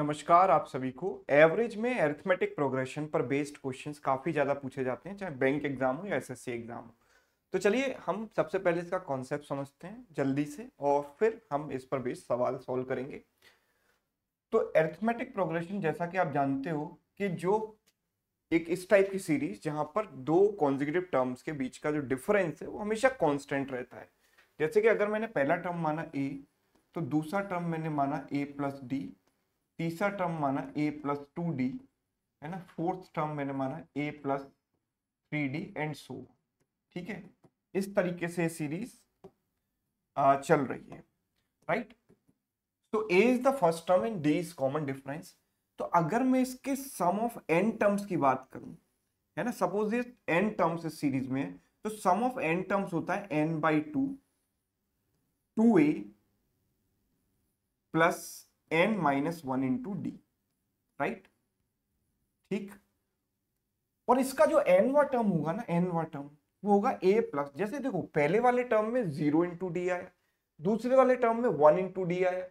नमस्कार आप सभी को एवरेज में एरिथमेटिक प्रोग्रेशन पर बेस्ड क्वेश्चंस काफ़ी ज़्यादा पूछे जाते हैं चाहे बैंक एग्जाम हो या एसएससी एग्जाम हो तो चलिए हम सबसे पहले इसका कॉन्सेप्ट समझते हैं जल्दी से और फिर हम इस पर बेस्ड सवाल सॉल्व करेंगे तो एरिथमेटिक प्रोग्रेशन जैसा कि आप जानते हो कि जो एक इस टाइप की सीरीज जहाँ पर दो कॉन्जिक्यूटिव टर्म्स के बीच का जो डिफरेंस है वो हमेशा कॉन्स्टेंट रहता है जैसे कि अगर मैंने पहला टर्म माना ए तो दूसरा टर्म मैंने माना ए प्लस डी तीसरा टर्म माना ए प्लस टू डी है ना फोर्थ टर्म मैंने माना A plus three D and so ठीक है इस तरीके से सीरीज चल रही है राइट तो A is the first term and D is common difference तो अगर मैं इसके सम ऑफ एन टर्म्स की बात करूं है ना सपोज ये एन टर्म्स इस सीरीज में है तो सम ऑफ एन टर्म्स होता है N by two two A plus N minus one into D right ठीक और इसका जो एन वा टर्म होगा ना एन वा टर्म वो होगा ए प्लस जैसे देखो पहले वाले टर्म में जीरो इंटू डी आया दूसरे वाले टर्म में वन इंटू डी आया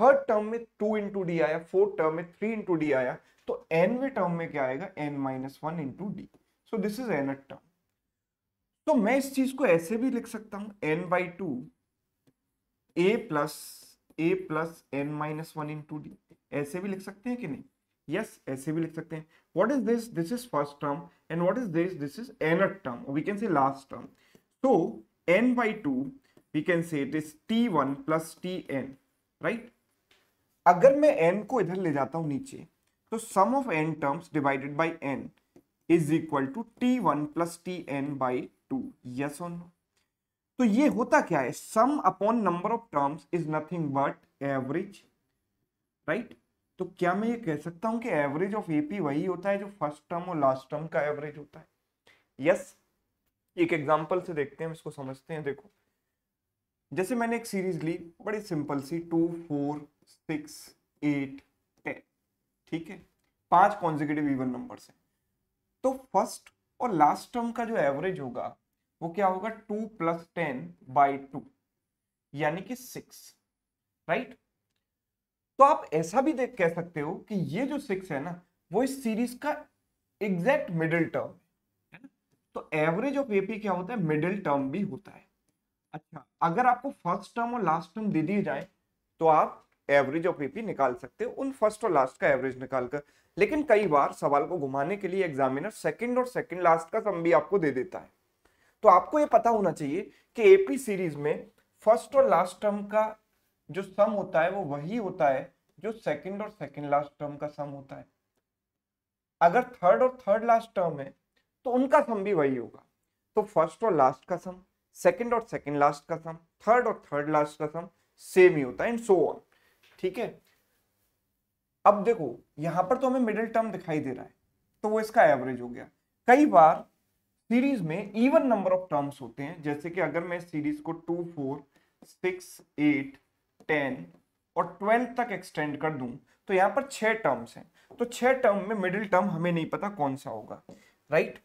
थर्ड टर्म में टू इंटू डी आया फोर्थ टर्म में थ्री इंटू डी आया तो एन वे टर्म में क्या आएगा N minus one into D so this is N term तो मैं इस चीज को ऐसे भी लिख सकता हूं N by two A plus A plus N minus one into D ऐसे भी लिख सकते हैं कि नहीं यस yes, ऐसे भी लिख सकते हैं what is this this is first term and what is this this is N term we can say last term तो N by two we can say it is T one plus T N right अगर मैं N को इधर ले जाता हूं नीचे तो sum of N terms divided by N is equal to T one plus T N by two yes और नो तो ये होता क्या है sum upon number of terms is nothing but average right तो क्या मैं ये कह सकता हूं कि एवरेज ऑफ एपी वही होता है जो फर्स्ट टर्म और लास्ट टर्म का एवरेज होता है यस yes, एक एग्जांपल से देखते हैं इसको समझते हैं देखो जैसे मैंने एक सीरीज ली बड़ी सिंपल सी two four six eight ten ठीक है पांच कॉन्जिकेटिव इवन नंबर है तो फर्स्ट और लास्ट टर्म का जो एवरेज होगा वो क्या होगा two plus ten by to यानी कि सिक्स राइट तो आप ऐसा भी देख कह सकते हो कि ये जो सिक्स है ना वो इस सीरीज का एग्जैक्ट मिडिल टर्म है ना तो एवरेज ऑफ एपी क्या होता है मिडिल टर्म भी होता है अच्छा अगर आपको फर्स्ट टर्म और लास्ट टर्म दे दिए जाए तो आप एवरेज ऑफ एपी निकाल सकते हो उन फर्स्ट और लास्ट का एवरेज निकाल कर लेकिन कई बार सवाल को घुमाने के लिए एग्जामिनर सेकंड और सेकंड लास्ट का सम भी आपको दे देता है तो आपको ये पता होना चाहिए कि एपी सीरीज में फर्स्ट और लास्ट टर्म का जो सम होता है वो वही होता है जो सेकंड और सेकंड लास्ट टर्म का सम होता है अगर थर्ड और थर्ड लास्ट टर्म है तो उनका सम भी वही होगा तो फर्स्ट और लास्ट का सम सेकंड और सेकंड लास्ट का सम थर्ड और थर्ड लास्ट का सम सेम ही होता है एंड सो ऑन ठीक है अब देखो यहां पर तो हमें मिडिल टर्म दिखाई दे रहा है तो वो इसका एवरेज हो गया कई बार सीरीज में इवन नंबर ऑफ टर्म्स होते हैं जैसे कि अगर मैं सीरीज को two four six eight ten और ट्वेल्थ तक एक्सटेंड कर दूं तो यहाँ पर छह टर्म्स हैं तो छह टर्म में मिडिल टर्म हमें नहीं पता कौन सा होगा राइट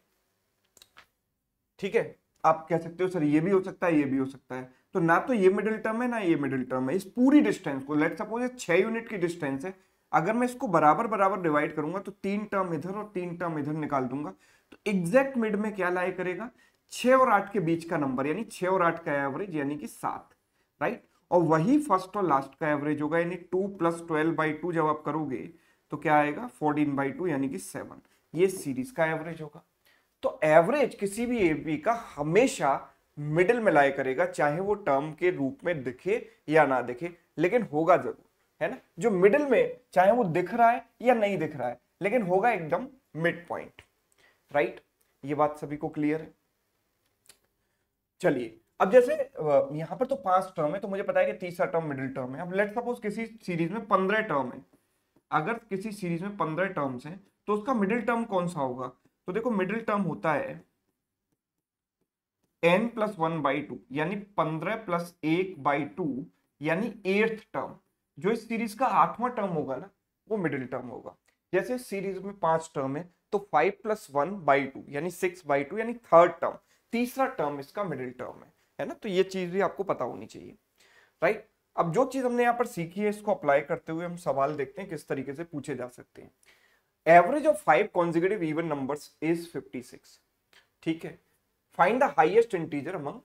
ठीक है आप कह सकते हो सर ये भी हो सकता है ये भी हो सकता है तो ना तो ये मिडिल टर्म है ना ये मिडिल टर्म है इस पूरी डिस्टेंस को लेट सपोज ये छह यूनिट की डिस्टेंस है अगर मैं इसको बराबर बराबर डिवाइड करूंगा तो तीन टर्म इधर और तीन टर्म इधर निकाल दूंगा तो एग्जैक्ट मिड में क्या लाई करेगा छः और आठ के बीच का नंबर यानी छः और आठ का एवरेज यानी कि सात राइट और वही फर्स्ट और लास्ट का एवरेज होगा यानी two plus twelve by two जब आप करोगे तो क्या आएगा फोर्टीन बाई टू यानी कि सेवन ये सीरीज का एवरेज होगा तो एवरेज किसी भी एबी का हमेशा मिडिल में लाया करेगा चाहे वो टर्म के रूप में दिखे या ना दिखे लेकिन होगा जरूर है ना जो मिडिल में चाहे वो दिख रहा है या नहीं दिख रहा है लेकिन होगा एकदम मिड पॉइंट राइट ये बात सभी को क्लियर है चलिए अब जैसे यहां पर तो पांच टर्म है तो मुझे पता है कि तीसरा टर्म मिडिल टर्म है अब लेट सपोज किसी सीरीज में पंद्रह टर्म है अगर किसी सीरीज में पंद्रह टर्म्स हैं तो उसका मिडिल टर्म कौन सा होगा तो देखो मिडिल टर्म होता है N plus one by to यानी पंद्रह प्लस एक बाई टू यानी एर्थ टर्म जो इस सीरीज का आठवां टर्म होगा ना वो मिडिल टर्म होगा जैसे सीरीज में पांच टर्म है तो five plus one by to यानी सिक्स बाई टू यानी थर्ड टर्म तीसरा टर्म इसका मिडिल टर्म है है ना तो ये चीज भी आपको पता होनी चाहिए राइट अब जो चीज हमने यहाँ पर सीखी है इसको अप्लाई करते हुए हम सवाल देखते हैं किस तरीके से पूछे जा सकते हैं average of five consecutive even number is fifty six ठीक है find the highest integer among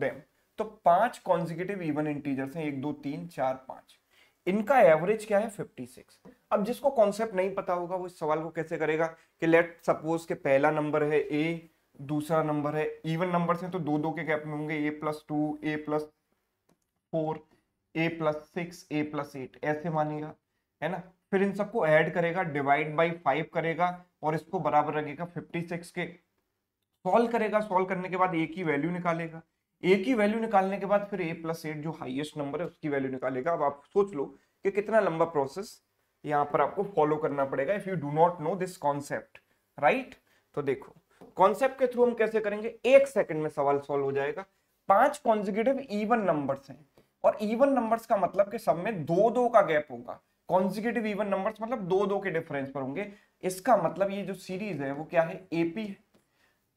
them तो पांच कॉन्जिकेटिव इवन इंटीजर्स हैं एक दो तीन चार पांच इनका एवरेज क्या है फिफ्टी सिक्स अब जिसको कॉन्सेप्ट नहीं पता होगा वो इस सवाल को कैसे करेगा कि लेट सपोज के पहला नंबर है ए दूसरा नंबर है इवन नंबर है तो दो दो के गैप में होंगे A plus two A plus four A plus six A plus eight ऐसे मानेगा है ना फिर इन सबको ऐड करेगा डिवाइड बाई फाइव करेगा और इसको बराबर रखेगा फिफ्टी सिक्स के सॉल्व करेगा सॉल्व करने के बाद ए की वैल्यू निकालेगा ए की वैल्यू निकालने के बाद फिर ए प्लस एट जो हाइएस्ट नंबर है उसकी वैल्यू निकालेगा अब आप सोच लो कि कितना लंबा प्रोसेस यहां पर आपको फॉलो करना पड़ेगा if you do not know this concept right तो देखो कॉन्सेप्ट के थ्रू हम कैसे करेंगे एक सेकंड में सवाल सॉल्व हो जाएगा पांच कॉन्जिक्यूटिव इवन नंबर्स हैं और इवन नंबर्स का मतलब कि सब में दो दो का गैप होगा कॉन्जिक्यूटिव इवन नंबर्स मतलब दो दो के डिफरेंस पर होंगे इसका मतलब ये जो सीरीज है वो क्या है एपी है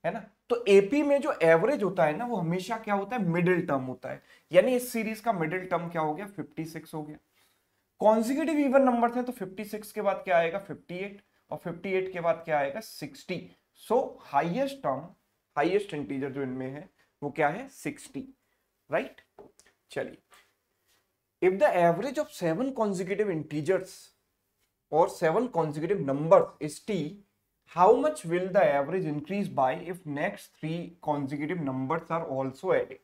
है ना तो एपी में जो एवरेज होता है ना वो हमेशा क्या होता है मिडिल टर्म होता है यानी इस सीरीज का मिडिल टर्म क्या हो गया 56 हो गया कॉन्जिकेटिव इवन नंबर थे तो 56 के बाद क्या आएगा 58 और 58 के बाद क्या आएगा 60 so highest term highest integer जो इनमें है वो क्या है 60 राइट चलिए if the average of seven consecutive integers or seven consecutive numbers is t how much will the average increase by if next three consecutive numbers are also added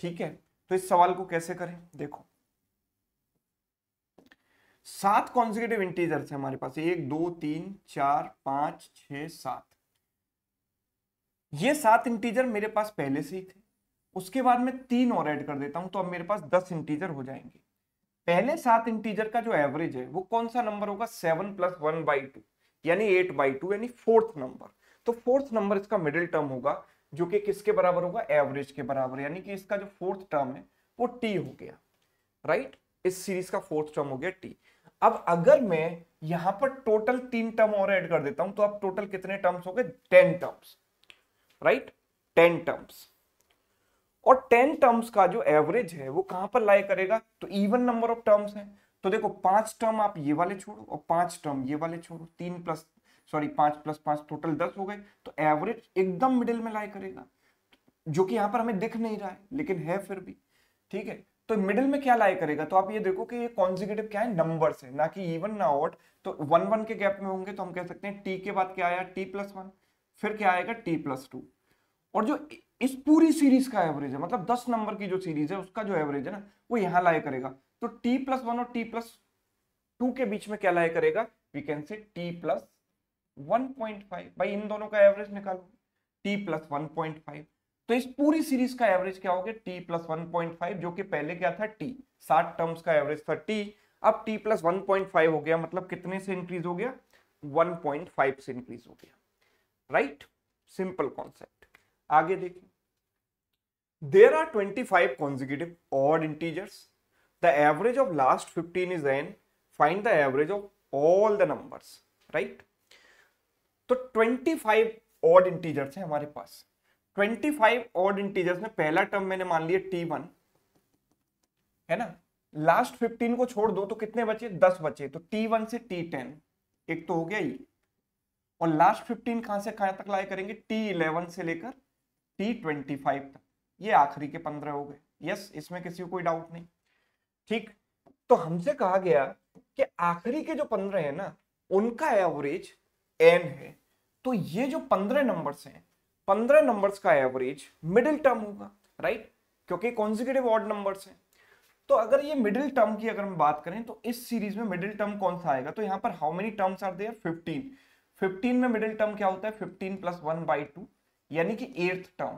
ठीक है तो इस सवाल को कैसे करें देखो सात कॉन्जिकेटिव इंटीजर्स है हमारे पास एक दो तीन चार पांच छ सात ये सात इंटीजर मेरे पास पहले से ही थे उसके बाद में तीन और ऐड कर देता हूं तो अब मेरे पास दस इंटीजर हो जाएंगे पहले सात इंटीजर का जो एवरेज है वो कौन सा नंबर होगा seven plus one by to यानी एट बाई टू यानी फोर्थ नंबर तो फोर्थ नंबर इसका मिडिल टर्म होगा जो कि किसके बराबर होगा एवरेज के बराबर यानी कि इसका जो फोर्थ टर्म है वो टी हो गया राइट इस सीरीज का फोर्थ टर्म हो गया टी अब अगर मैं यहां पर टोटल तीन टर्म और ऐड कर देता हूं तो अब टोटल कितने टर्म्स हो गए ten terms right ten terms और टेन टर्म्स का जो एवरेज है वो कहां पर लाई करेगा तो इवन नंबर ऑफ टर्म्स है तो देखो पांच टर्म आप ये वाले छोड़ो और पांच टर्म ये वाले छोड़ो तीन प्लस सॉरी पांच प्लस पांच टोटल दस हो गए तो एवरेज एकदम मिडिल में लाई करेगा जो कि यहां पर हमें दिख नहीं रहा है लेकिन है फिर भी ठीक है तो मिडिल में क्या लाई करेगा तो आप ये देखो कि ये कॉन्जिकेटिव क्या है नंबर से ना कि इवन ना ऑट तो वन वन के गैप में होंगे तो हम कह सकते हैं टी के बाद क्या आया टी प्लस वन फिर क्या आएगा टी प्लस टू और जो इस पूरी सीरीज का एवरेज है मतलब दस नंबर की जो सीरीज है उसका जो एवरेज है ना वो यहाँ लाया करेगा तो टी प्लस वन और टी प्लस टू के बीच में क्या लाया करेगा we can say T plus one point five भाई इन दोनों का एवरेज निकालो T plus one point five तो इस पूरी सीरीज का एवरेज क्या हो गया T plus one point five जो कि पहले क्या था टी सात टर्म्स का एवरेज था टी अब T plus one point five हो गया मतलब कितने से इंक्रीज हो गया वन पॉइंट फाइव से इंक्रीज हो गया राइट सिंपल कॉन्सेप्ट आगे देखिए there are twenty five consecutive odd integers the average of last fifteen is n find the average of all the numbers right तो ट्वेंटी फाइव ऑड इंटीजर्स है हमारे पास twenty five odd integers में पहला term मैंने मान लिया T one है ना लास्ट फिफ्टीन को छोड़ दो तो कितने बचे दस बचे तो टी वन से टी टेन एक तो हो गया ये और लास्ट फिफ्टीन कहां से कहां तक लाए करेंगे टी इलेवन से लेकर टी ट्वेंटी फाइव तक ये आखिरी के पंद्रह हो गए यस इसमें किसी को कोई डाउट नहीं ठीक तो हमसे कहा गया कि आखिरी के जो पंद्रह है ना उनका एवरेज एन है तो ये जो पंद्रह नंबर्स हैं पंद्रह नंबर्स का एवरेज मिडिल टर्म होगा राइट क्योंकि कॉन्जिक्यूटिव ऑड नंबर्स हैं तो अगर ये मिडिल टर्म की अगर हम बात करें तो इस सीरीज में मिडिल टर्म कौन सा आएगा तो यहाँ पर how many terms are there 15 15 में मिडिल टर्म क्या होता है 15 प्लस वन बाई टू यानी कि एर्थ टर्म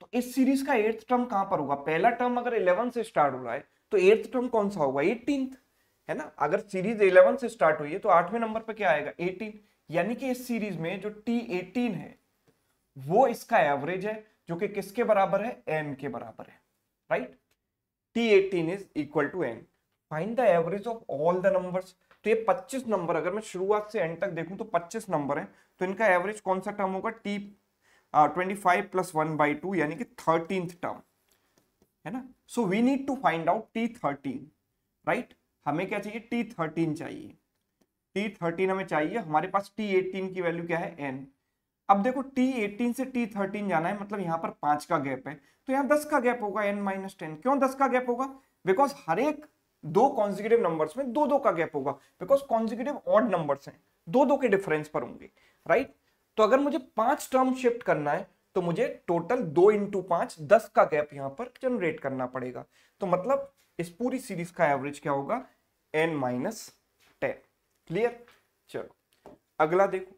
तो इस सीरीज का एर्थ टर्म कहां पर होगा पहला टर्म अगर 11 से स्टार्ट हो रहा है तो एर्थ टर्म कौन सा होगा एटीन है ना अगर सीरीज इलेवन से स्टार्ट हुई है तो आठवें नंबर पर क्या आएगा एटीन यानी कि इस सीरीज में जो टी एटीन है वो इसका एवरेज है जो कि किसके बराबर है एन के बराबर है right T eighteen is equal to n find the average of all the numbers तो ये 25 नंबर अगर मैं शुरुआत से एंड तक देखूं तो 25 नंबर है तो इनका एवरेज कौन सा टर्म होगा T twenty five plus one by to यानी कि थर्टीन टर्म है ना so we need to find out T thirteen right हमें क्या चाहिए टी थर्टीन चाहिए टी थर्टीन हमें चाहिए हमारे पास टी एटीन की वैल्यू क्या है एन अब देखो T18 से T13 जाना है मतलब यहाँ पर पांच का गैप है तो यहाँ दस का गैप होगा n माइनस टेन क्यों दस का गैप होगा बिकॉज हर एक दो कॉन्जिकेटिव नंबर्स में दो दो का गैप होगा बिकॉज कॉन्जिकेटिव ऑड नंबर्स हैं दो दो के डिफरेंस पर होंगे राइट तो अगर मुझे पांच टर्म शिफ्ट करना है तो मुझे टोटल दो इंटू पांच दस का गैप यहाँ पर जनरेट करना पड़ेगा तो मतलब इस पूरी सीरीज का एवरेज क्या होगा एन माइनस टेन क्लियर चलो अगला देखो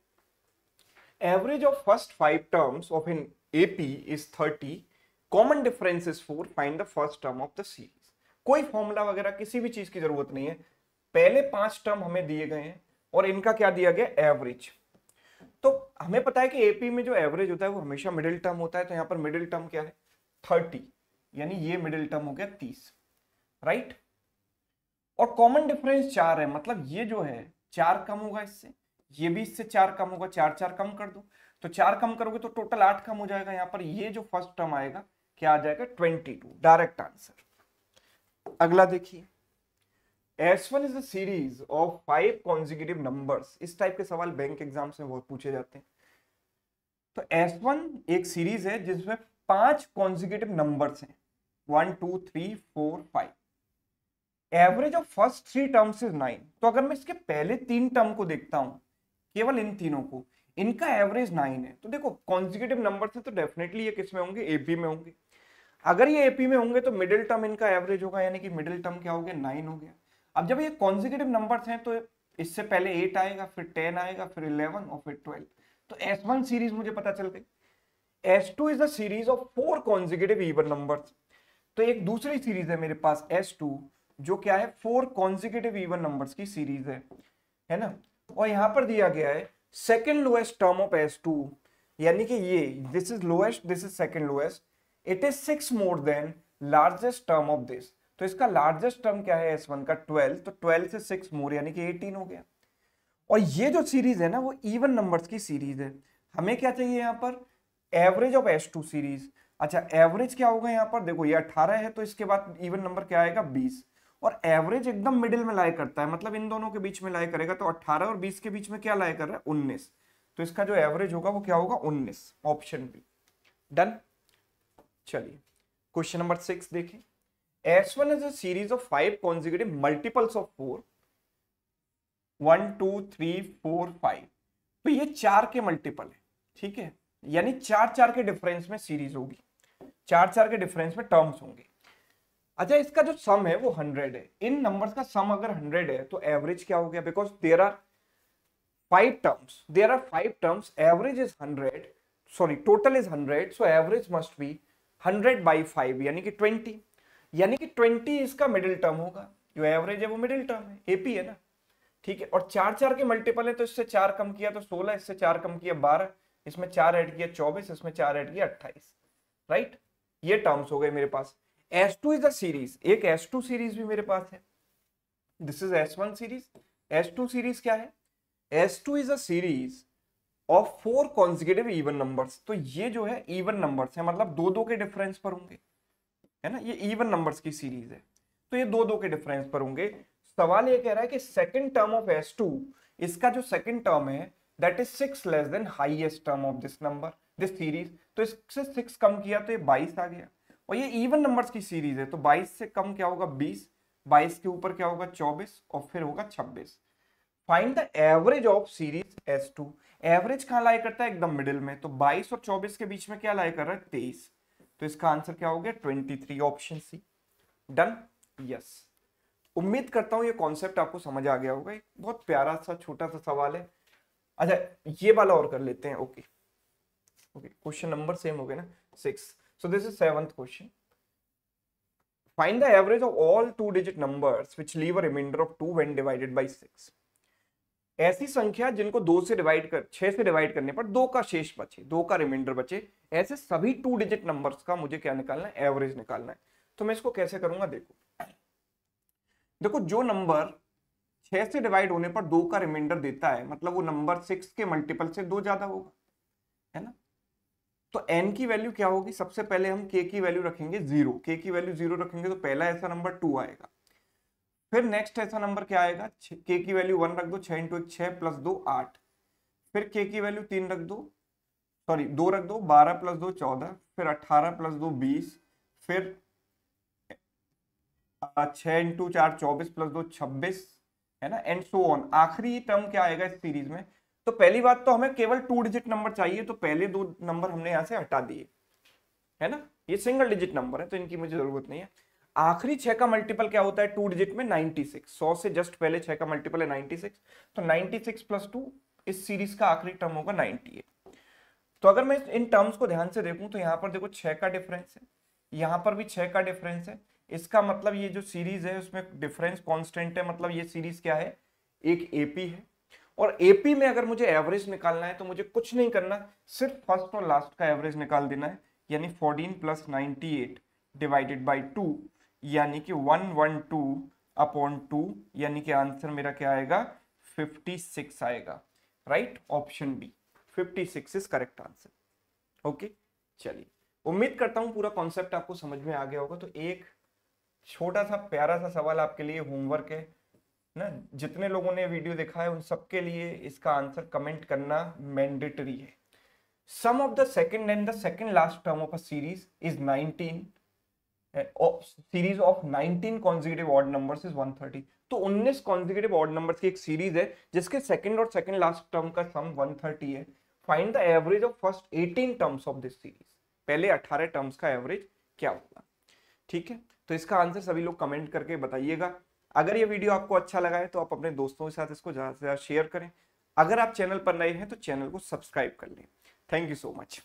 average of first five terms of an AP is 30. Common difference is 4. Find the first term of the series. कोई फॉर्मूला वगैरह किसी भी चीज की जरूरत नहीं है पहले पांच टर्म हमें दिए गए हैं और इनका क्या दिया गया एवरेज तो हमें पता है कि एपी में जो एवरेज होता है वो हमेशा मिडिल टर्म होता है तो यहां पर मिडिल टर्म क्या है थर्टी यानी ये मिडिल टर्म हो गया तीस राइट और कॉमन डिफरेंस चार है मतलब ये जो है चार कम होगा इससे ये भी इससे चार कम होगा चार चार कम कर दो तो चार कम करोगे तो टोटल आठ कम हो जाएगा यहाँ पर ये जो फर्स्ट टर्म आएगा क्या आ जाएगा ट्वेंटी टू डायरेक्ट आंसर अगला देखिए S one is series of five consecutive numbers इस टाइप के सवाल बैंक एग्जाम्स में बहुत पूछे जाते हैं तो एस वन एक सीरीज है जिसमें पांच कॉन्जिक्यूटिव नंबर्स हैं one two three four five average of first three terms is nine तो अगर मैं इसके पहले तीन टर्म को देखता हूं केवल इन तीनों को इनका एवरेज नाइन है तो देखो कॉन्जिक्यूटिव नंबर से तो डेफिनेटली ये किस में होंगे एपी में होंगे अगर ये एपी में होंगे तो मिडिल टर्म इनका एवरेज होगा यानी कि मिडिल टर्म क्या हो गया नाइन हो गया अब जब ये कॉन्जिक्यूटिव नंबर हैं तो इससे पहले एट आएगा फिर टेन आएगा फिर इलेवन और फिर ट्वेल्व तो एस सीरीज मुझे पता चल गई S two is series of four consecutive even number तो एक दूसरी सीरीज है मेरे पास एस जो क्या है फोर कॉन्जिक्यूटिव ईवन नंबर्स की सीरीज है है ना और यहां पर दिया गया है second lowest term of S two यानी कि ये this is lowest this is second lowest it is six more than largest term of this तो इसका लार्जेस्ट टर्म क्या है एस वन का ट्वेल्व तो ट्वेल्व से सिक्स मोर यानी कि एटीन हो गया और ये जो सीरीज है ना वो इवन नंबर्स की सीरीज है हमें क्या चाहिए यहाँ पर average of S two series अच्छा एवरेज क्या होगा यहाँ पर देखो ये अट्ठारह है तो इसके बाद इवन नंबर क्या आएगा बीस और एवरेज एकदम मिडिल में लाई करता है मतलब इन दोनों के बीच में लाई करेगा तो 18 और 20 के बीच में क्या लाए कर रहा है उन्नीस तो इसका जो एवरेज होगा वो क्या होगा उन्नीस ऑप्शन बी डन चलिए क्वेश्चन नंबर सिक्स देखें S one is series of five consecutive multiples of four one two three four five तो ये चार के मल्टीपल है ठीक है यानी चार चार के डिफरेंस में सीरीज होगी चार चार के डिफरेंस में टर्म्स होंगे अच्छा इसका जो सम है वो हंड्रेड है इन नंबर्स का सम अगर हंड्रेड है तो एवरेज क्या हो गया because there are five terms there are five terms average is hundred sorry total is hundred so average must be hundred by five यानी कि ट्वेंटी यानी कि ट्वेंटी इसका मिडिल टर्म होगा जो एवरेज है वो मिडिल टर्म है एपी है ना ठीक है और चार चार के मल्टीपल है तो इससे चार कम किया तो सोलह इससे चार कम किया बारह इसमें चार ऐड किया चौबीस इसमें चार ऐड किया अट्ठाईस राइट ये टर्म्स हो गए मेरे पास S two is a series एक एस टू सीरीज भी मेरे पास है this is S one series S two series क्या है S two is as of four consecutive even numbers तो ये जो है इवन नंबर्स है मतलब दो दो के डिफरेंस पर होंगे है ना ये इवन नंबर्स की सीरीज है तो ये दो दो के डिफरेंस पर होंगे सवाल ये कह रहा है कि second term of S two इसका जो सेकेंड टर्म है that is six less than highest term of this number this series तो इससे सिक्स कम किया तो ये बाईस आ गया और ये इवन नंबर्स की सीरीज है तो 22 से कम क्या होगा 20 22 के ऊपर क्या होगा 24 और फिर होगा 26 find the average of series S two average कहाँ लाई करता है एकदम मिडिल में तो 22 और 24 के बीच में क्या लाई कर रहा है तेईस तो इसका आंसर क्या हो गया 23 ऑप्शन सी डन यस उम्मीद करता हूँ ये कॉन्सेप्ट आपको समझ आ गया होगा एक बहुत प्यारा सा छोटा सा सवाल है अच्छा ये वाला और कर लेते हैं okay okay question number same हो गया ना six So this is seventh question. Find the average of all two-digit numbers which leave a remainder of 2 when divided by 6 ऐसी संख्या जिनको 2 से डिवाइड कर 6 से डिवाइड करने पर 2 का शेष बचे 2 का रिमाइंडर बचे ऐसे सभी टू डिजिट नंबर्स का मुझे क्या निकालना है एवरेज निकालना है तो मैं इसको कैसे करूंगा देखो देखो जो नंबर छह से डिवाइड होने पर दो का रिमाइंडर देता है मतलब वो नंबर सिक्स के मल्टीपल से दो ज्यादा होगा है ना तो एन की वैल्यू क्या होगी सबसे पहले हम के की वैल्यू रखेंगे जीरो के की वैल्यू जीरो रखेंगे तो पहला ऐसा नंबर टू आएगा फिर नेक्स्ट ऐसा नंबर क्या आएगा के की वैल्यू वन रख दो छह इंटू एक छह प्लस दो आठ फिर के की वैल्यू तीन रख दो सॉरी दो रख दो बारह प्लस दो चौदह फिर अट्ठारह प्लस दो बीस फिर छह इंटू चार चौबीस प्लस दो छब्बीस है ना एंड सो ऑन आखिरी टर्म क्या आएगा इस सीरीज में तो पहली बात तो हमें केवल टू डिजिट नंबर चाहिए तो पहले दो नंबर हमने यहां से हटा दिए है ना ये सिंगल डिजिट नंबर है तो इनकी मुझे जरूरत नहीं है आखिरी छह का मल्टीपल क्या होता है टू डिजिट में 96 सौ से जस्ट पहले छह का मल्टीपल है 96 तो 96 प्लस टू इस सीरीज का आखिरी टर्म होगा 98 तो अगर मैं इन टर्म्स को ध्यान से देखूं तो यहां पर देखो छह का डिफरेंस है यहां पर भी छह का डिफरेंस है इसका मतलब ये जो सीरीज है उसमें डिफरेंस कॉन्स्टेंट है मतलब ये सीरीज क्या है एक एपी है और एपी में अगर मुझे एवरेज निकालना है तो मुझे कुछ नहीं करना सिर्फ फर्स्ट और लास्ट का एवरेज निकाल देना है यानी 14 प्लस 98 डिवाइडेड बाई टू यानी कि 112 अपॉन टू यानी कि आंसर मेरा क्या आएगा 56 आएगा right option B 56 is correct answer okay चलिए उम्मीद करता हूं पूरा कॉन्सेप्ट आपको समझ में आ गया होगा तो एक छोटा सा प्यारा सा सवाल आपके लिए होमवर्क है ना जितने लोगों ने वीडियो देखा है उन सबके लिए इसका आंसर कमेंट करना मैंडेटरी है sum of the second and the second last term of a series is 19 series of 19 consecutive odd numbers is 130 तो 19 कॉन्जिकेटिव ऑर्ड नंबर्स की एक सीरीज है जिसके सेकंड और सेकंड लास्ट टर्म का सम 130 है find the average of first 18 terms of this series पहले 18 terms का एवरेज क्या होगा ठीक है तो इसका आंसर सभी लोग कमेंट करके बताइएगा अगर ये वीडियो आपको अच्छा लगा है तो आप अपने दोस्तों के साथ इसको ज़्यादा से ज़्यादा शेयर करें अगर आप चैनल पर नए हैं तो चैनल को सब्सक्राइब कर लें थैंक यू सो मच